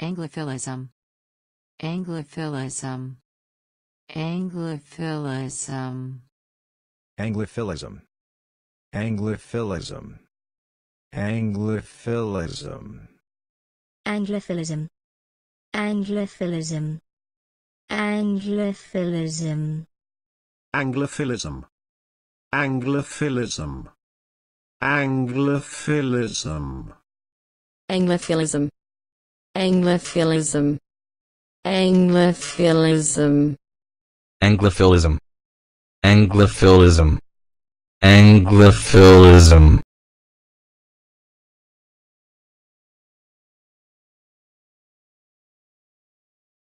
Anglophilism. Anglophilism. Anglophilism. Anglophilism. Anglophilism. Anglophilism. Anglophilism. Anglophilism. Anglophilism. Anglophilism. Anglophilism. Anglophilism. Anglophilism. Anglifilism. Anglifilism. Anglifilism. Anglifilism. Anglifilism.